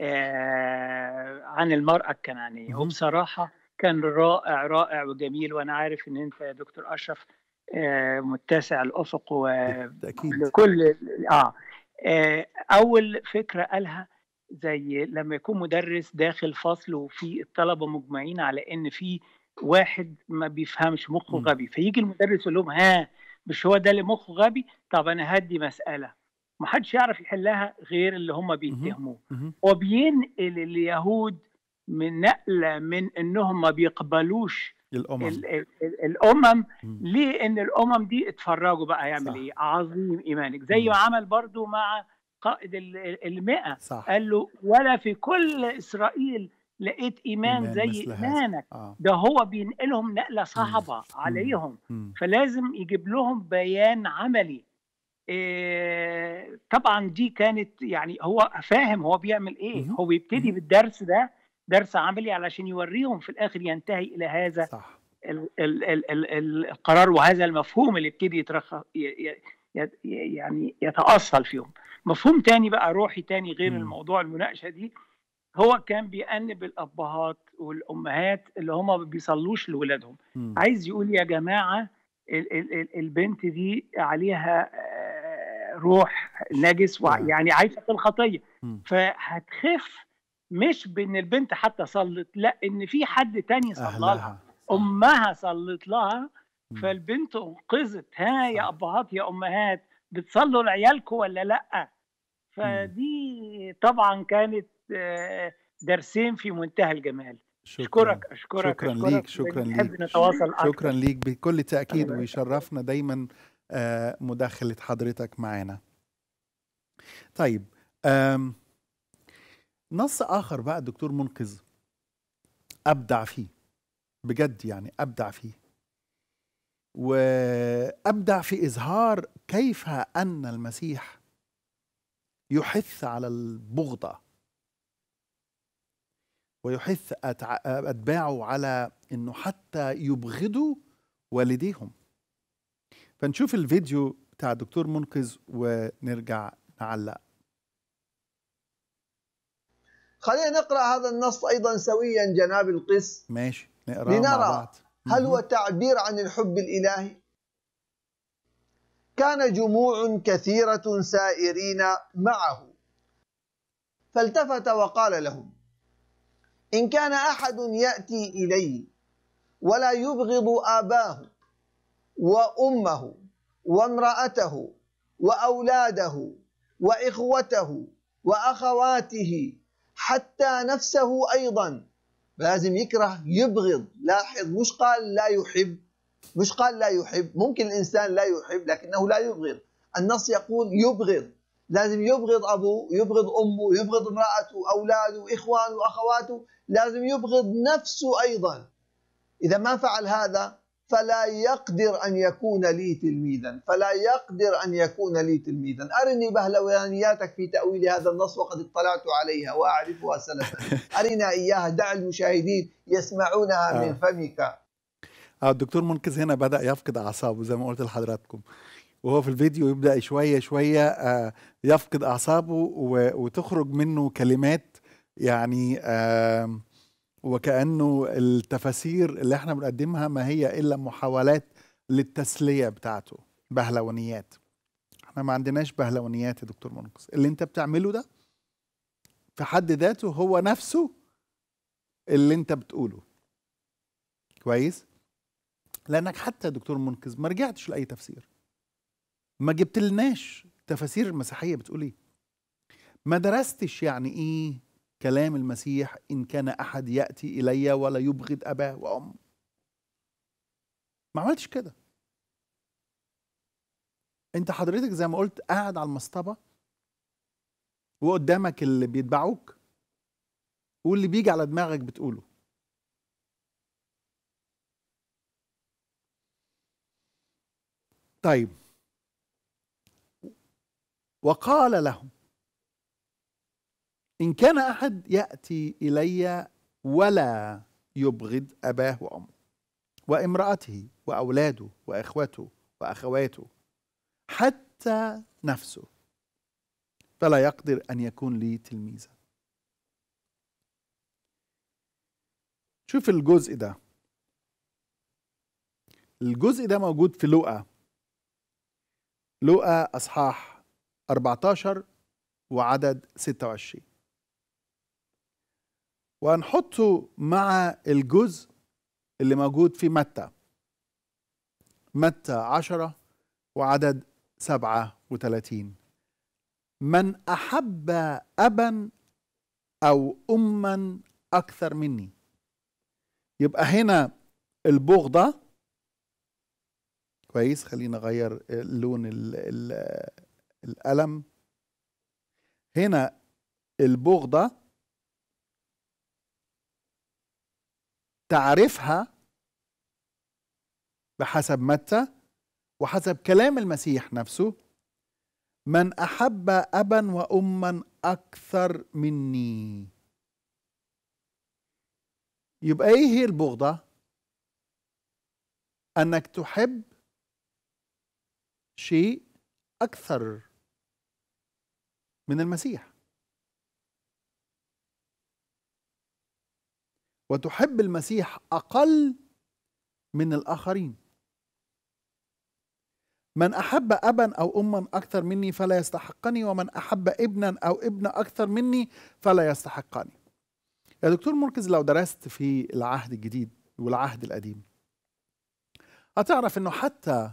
S6: آه، عن المراه الكنعانيه وبصراحه كان رائع رائع وجميل وانا عارف ان انت يا دكتور اشرف متسع الافق وكل اه اول فكره قالها زي لما يكون مدرس داخل فصل وفي الطلبه مجمعين على ان في واحد ما بيفهمش مخه غبي فيجي المدرس يقول لهم ها مش هو ده اللي مخه غبي طب انا هدي مساله ما حدش يعرف يحلها غير اللي هم بيتهموه وبينقل اليهود من نقله من انهم ما بيقبلوش الامم الـ الـ الـ الامم ليه ان الامم دي اتفرجوا بقى صح. ايه عظيم ايمانك زي ما عمل برضو مع قائد المئة صح. قال له ولا في كل اسرائيل لقيت إيمان, زي إيمانك آه. ده هو بينقلهم نقلة صعبة مم. عليهم مم. فلازم يجيب لهم بيان عملي إيه طبعا دي كانت يعني هو فاهم هو بيعمل إيه مم. هو بيبتدي مم. بالدرس ده درس عملي علشان يوريهم في الآخر ينتهي إلى هذا صح. ال ال ال ال القرار وهذا المفهوم اللي يبتدي يعني يتأصل فيهم مفهوم تاني بقى روحي تاني غير مم. الموضوع المناقشة دي هو كان بيأنب الأبهات والأمهات اللي هم ما بيصلوش لولادهم عايز يقول يا جماعة البنت دي عليها آه، روح نجس يعني عايشة في الخطية فهتخف مش بان البنت حتى صلت لا ان في حد تاني صلى لها امها صلت لها فالبنت انقذت ها يا ابهات يا امهات بتصلوا لعيالكم ولا لا فدي طبعا كانت درسين في منتهى الجمال أشكرك أشكرك شكرا ليك شكرا ليك
S1: شكرا ليك بكل تأكيد ويشرفنا دايما آه، مداخلة حضرتك معانا طيب نص آخر بقى الدكتور منقذ أبدع فيه بجد يعني أبدع فيه وأبدع في إظهار كيف أن المسيح يحث على البغضة ويحث أتباعه على أنه حتى يبغضوا والديهم فنشوف الفيديو بتاع الدكتور
S2: منقذ ونرجع نعلق خلينا نقرأ هذا النص أيضا سويا جناب القس ماشي نقرأ لنرى مع بعض. هل هو تعبير عن الحب الإلهي كان جموع كثيرة سائرين معه فالتفت وقال لهم إن كان أحد يأتي إليه ولا يبغض آباه وأمه وامرأته وأولاده وإخوته وأخواته حتى نفسه أيضا لازم يكره يبغض لاحظ مش قال لا يحب مش قال لا يحب ممكن الإنسان لا يحب لكنه لا يبغض النص يقول يبغض لازم يبغض أبوه يبغض أمه يبغض امرأته أولاده إخوانه أخواته لازم يبغض نفسه أيضا إذا ما فعل هذا فلا يقدر أن يكون لي تلميذا فلا يقدر أن يكون لي تلميذا أرني بهلوانياتك في تأويل هذا النص وقد اطلعت عليها وأعرفها سلفا أرنا إياها دع المشاهدين يسمعونها آه. من فمك
S1: آه، الدكتور منقذ هنا بدأ يفقد أعصابه زي ما قلت لحضراتكم وهو في الفيديو يبدأ شوية شوية آه، يفقد أعصابه وتخرج منه كلمات يعني وكأنه التفاسير اللي احنا بنقدمها ما هي إلا محاولات للتسلية بتاعته بهلوانيات احنا ما عندناش بهلوانيات يا دكتور منقذ اللي انت بتعمله ده في حد ذاته هو نفسه اللي انت بتقوله كويس لانك حتى دكتور منقذ ما رجعتش لاي تفسير ما جبت لناش تفاسير المسيحيه بتقول ايه ما درستش يعني ايه كلام المسيح إن كان أحد يأتي إلي ولا يبغض أباه وأمه ما عملتش كده انت حضرتك زي ما قلت قاعد على المصطبة وقدامك اللي بيتبعوك واللي بيجي على دماغك بتقوله طيب وقال لهم إن كان أحد يأتي إلي ولا يبغض أباه وأمه وامرأته وأولاده وإخوته وأخواته حتى نفسه فلا يقدر أن يكون لي تلميذا شوف الجزء ده الجزء ده موجود في لوقا لوقا أصحاح 14 وعدد 26 وهنحطه مع الجزء اللي موجود في متى متى عشرة وعدد سبعة وثلاثين من أحب أبا أو أما أكثر مني يبقى هنا البغضة كويس خلينا أغير لون الـ ال القلم هنا البغضة تعرفها بحسب متى وحسب كلام المسيح نفسه من احب ابا واما اكثر مني يبقى ايه هي البغضه انك تحب شيء اكثر من المسيح وتحب المسيح اقل من الاخرين من احب ابا او اما اكثر مني فلا يستحقني ومن احب ابنا او ابنه اكثر مني فلا يستحقني يا دكتور مركز لو درست في العهد الجديد والعهد القديم هتعرف انه حتى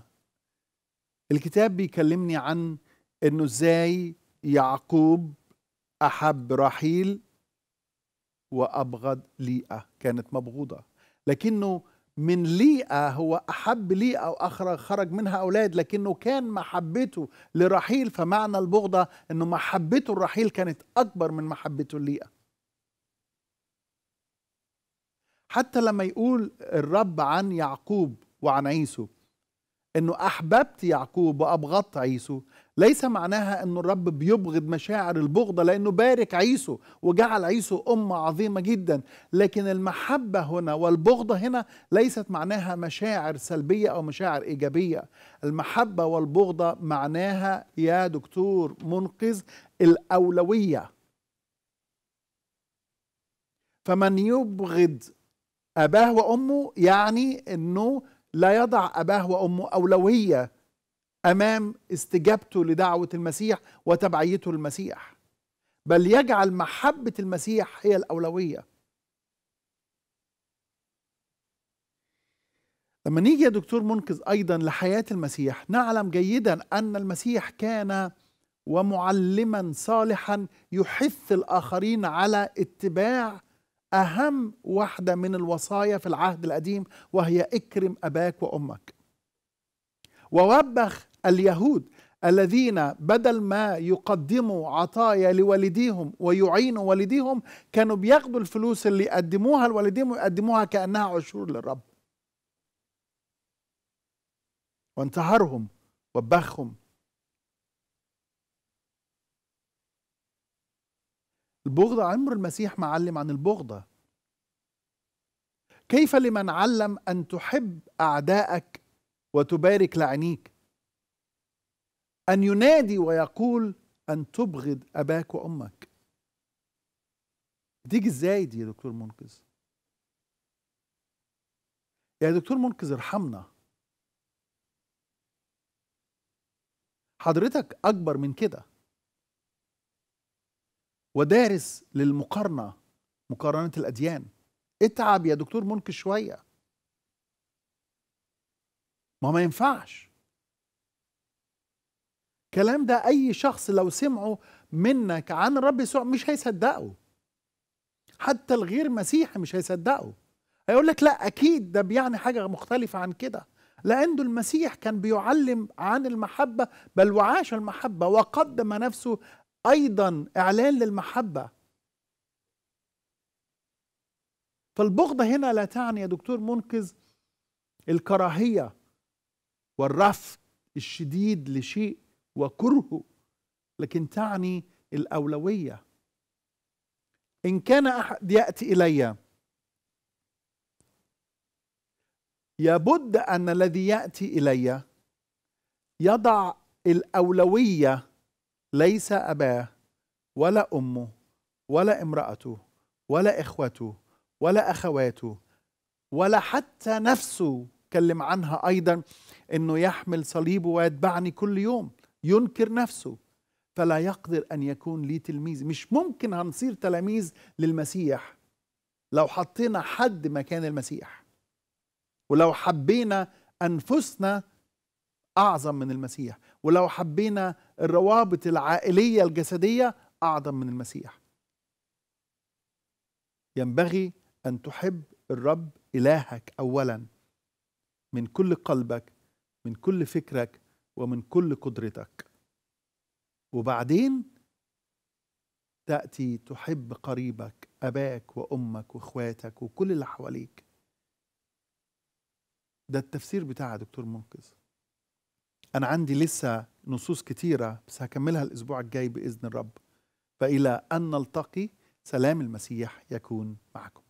S1: الكتاب بيكلمني عن انه ازاي يعقوب احب رحيل وأبغض ليئة كانت مبغوضة لكنه من ليئة هو أحب ليئة وأخرى خرج منها أولاد لكنه كان محبته لرحيل فمعنى البغضة أنه محبته لرحيل كانت أكبر من محبته ليئة حتى لما يقول الرب عن يعقوب وعن عيسو أنه أحببت يعقوب وأبغضت عيسو ليس معناها أن الرب بيبغض مشاعر البغضة لأنه بارك عيسو وجعل عيسو أمة عظيمة جدا لكن المحبة هنا والبغضة هنا ليست معناها مشاعر سلبية أو مشاعر إيجابية المحبة والبغضة معناها يا دكتور منقذ الأولوية فمن يبغض أباه وأمه يعني أنه لا يضع أباه وأمه أولوية امام استجابته لدعوه المسيح وتبعيته للمسيح بل يجعل محبه المسيح هي الاولويه لما نيجي يا دكتور منقذ ايضا لحياه المسيح نعلم جيدا ان المسيح كان ومعلما صالحا يحث الاخرين على اتباع اهم واحده من الوصايا في العهد القديم وهي اكرم اباك وامك ووبخ اليهود الذين بدل ما يقدموا عطايا لوالديهم ويعينوا والديهم كانوا بياخدوا الفلوس اللي يقدموها لوالديهم ويقدموها كأنها عشور للرب وانتهرهم وبخهم البغضة عمر المسيح ما علم عن البغضة كيف لمن علم أن تحب أعدائك وتبارك لعينيك أن ينادي ويقول أن تبغض أباك وأمك دي إزاي دي يا دكتور منقذ يا دكتور منقذ ارحمنا حضرتك أكبر من كده ودارس للمقارنة مقارنة الأديان اتعب يا دكتور منقذ شوية ما ما ينفعش الكلام ده اي شخص لو سمعه منك عن الرب يسوع مش هيصدقه حتى الغير مسيحي مش هيصدقه هيقول لك لا اكيد ده بيعني حاجه مختلفه عن كده لأنه المسيح كان بيعلم عن المحبة بل وعاش المحبة وقدم نفسه أيضا إعلان للمحبة فالبغضة هنا لا تعني يا دكتور منقذ الكراهية والرفض الشديد لشيء وكرهه لكن تعني الأولوية إن كان أحد يأتي إلي يبد أن الذي يأتي إلي يضع الأولوية ليس أباه ولا أمه ولا امرأته ولا إخوته ولا أخواته ولا حتى نفسه كلم عنها أيضا أنه يحمل صليبه ويتبعني كل يوم ينكر نفسه فلا يقدر أن يكون لي تلميذ مش ممكن هنصير تلاميذ للمسيح لو حطينا حد مكان المسيح ولو حبينا أنفسنا أعظم من المسيح ولو حبينا الروابط العائلية الجسدية أعظم من المسيح ينبغي أن تحب الرب إلهك أولا من كل قلبك من كل فكرك ومن كل قدرتك وبعدين تأتي تحب قريبك أباك وأمك وإخواتك وكل اللي حواليك ده التفسير بتاع دكتور منقذ أنا عندي لسه نصوص كتيرة بس هكملها الأسبوع الجاي بإذن الرب فإلى أن نلتقي سلام المسيح يكون معكم